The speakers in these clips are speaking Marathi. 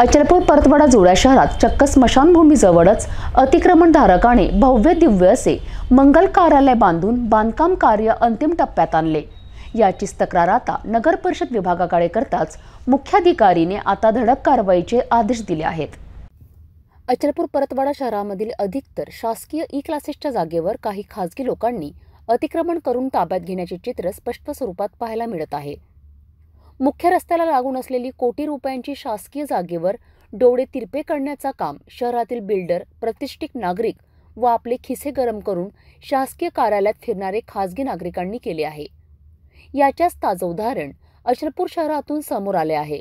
अचलपूर परतवाडा जुळ्या शहरात चक्क स्मशानभूमीजवळच अतिक्रमणधारकाने भव्य दिव्य असे मंगल कार्यालय बांधून बांधकाम कार्य अंतिम टप्प्यात आणले याचीच तक्रार आता नगर परिषद विभागाकडे करताच मुख्याधिकारीने आता धडक कारवाईचे आदेश दिले आहेत अचलपूर परतवाडा शहरामधील अधिकतर शासकीय ई क्लासेसच्या जागेवर काही खासगी लोकांनी अतिक्रमण करून ताब्यात घेण्याचे चित्र स्पष्ट स्वरूपात पाहायला मिळत आहे मुख्य रस्त्याला लागून असलेली कोटी रुपयांची शासकीय जागेवर डोळे तिरपे करण्याचा काम शहरातील बिल्डर प्रतिष्ठित नागरिक व आपले खिसे गरम करून शासकीय कार्यालयात फिरणारे खासगी नागरिकांनी केले आहे याच्याच ताजं उदाहरण अचलपूर शहरातून समोर आले आहे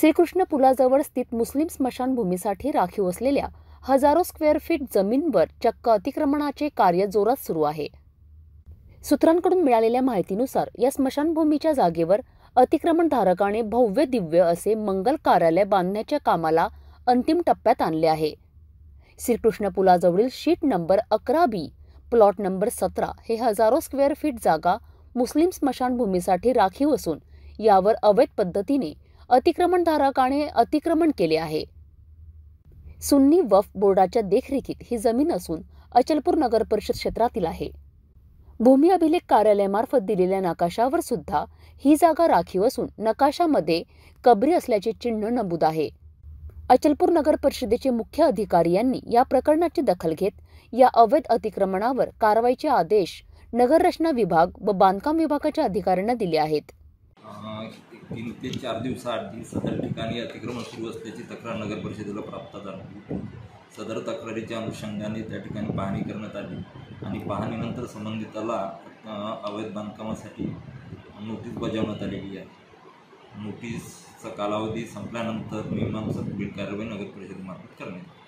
श्रीकृष्ण पुलाजवळ स्थित मुस्लिम स्मशानभूमीसाठी राखीव असलेल्या हजारो स्क्वेअर फीट जमीनवर चक्क अतिक्रमणाचे कार्य जोरात सुरू आहे सूत्रांकडून मिळालेल्या माहितीनुसार या स्मशानभूमीच्या जागेवर अतिक्रमणधारकाने भव्य दिव्य असे मंगल कार्यालय बांधण्याच्या कामाला अंतिम टप्प्यात आणले आहे श्रीकृष्ण पुलाजवळील शीट नंबर अकरा बी प्लॉट नंबर सतरा हे हजारो स्क्वेअर फीट जागा मुस्लिम स्मशानभूमीसाठी राखीव असून यावर अवैध पद्धतीने अतिक्रमणधारकाने अतिक्रमण केले आहे सुन्नी वफ बोर्डाच्या देखरेखीत ही जमीन असून अचलपूर नगर परिषद क्षेत्रातील आहे भूमी अभिलेख कार्यालयामार्फत दिलेल्या नकाशावर सुद्धा ही जागा राखीव असून नकाशामध्ये कबरी असल्याचे चिन्ह नमूद आहे अचलपूर नगर परिषदेचे मुख्य अधिकारी यांनी या प्रकरणाची दखल घेत या अवैध अतिक्रमणावर कारवाईचे आदेश नगररचना विभाग व बांधकाम विभागाच्या अधिकाऱ्यांना दिले आहेत ते सदर ठिकाणी अतिक्रमण सुरू असल्याची नगर परिषदेला प्राप्त सदर तक्रारीच्या अनुषंगाने त्या ठिकाणी पाहणी करण्यात आली आणि पाहणीनंतर संबंधिताला अवैध बांधकामासाठी नोटीस बजावण्यात आलेली आहे नोटीसचा कालावधी संपल्यानंतर नियमानुसार बिल कारवाई नगर परिषदेमार्फत करण्यात